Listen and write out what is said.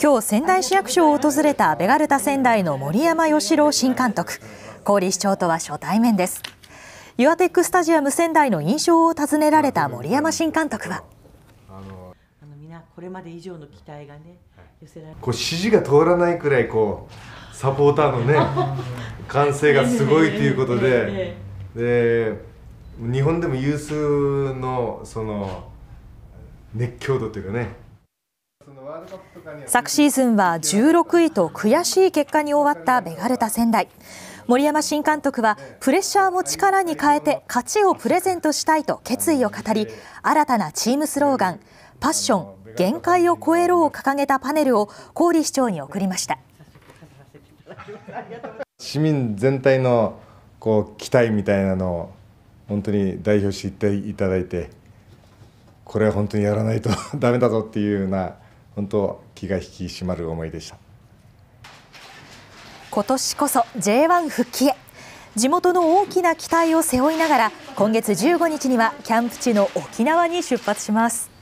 今日仙台市役所を訪れたベガルタ仙台の森山義郎新監督郡市長とは初対面です岩アテックスタジアム仙台の印象を尋ねられた森山新監督はあのこれまで以上の期待がね寄せられこう指示が通らないくらいこうサポーターのね 歓声がすごいということでで日本でも有数のその熱狂度というかね昨シーズンは16位と悔しい結果に終わったベガルタ仙台森山新監督はプレッシャーも力に変えて勝ちをプレゼントしたいと決意を語り新たなチームスローガン「パッション限界を超えろ」を掲げたパネルを郡市長に送りました市民全体のこう期待みたいなのを本当に代表していただいてこれは本当にやらないとだ めだぞっていうような。本当気が引き締まる思いでした今年こそ J1 復帰へ地元の大きな期待を背負いながら今月15日にはキャンプ地の沖縄に出発します。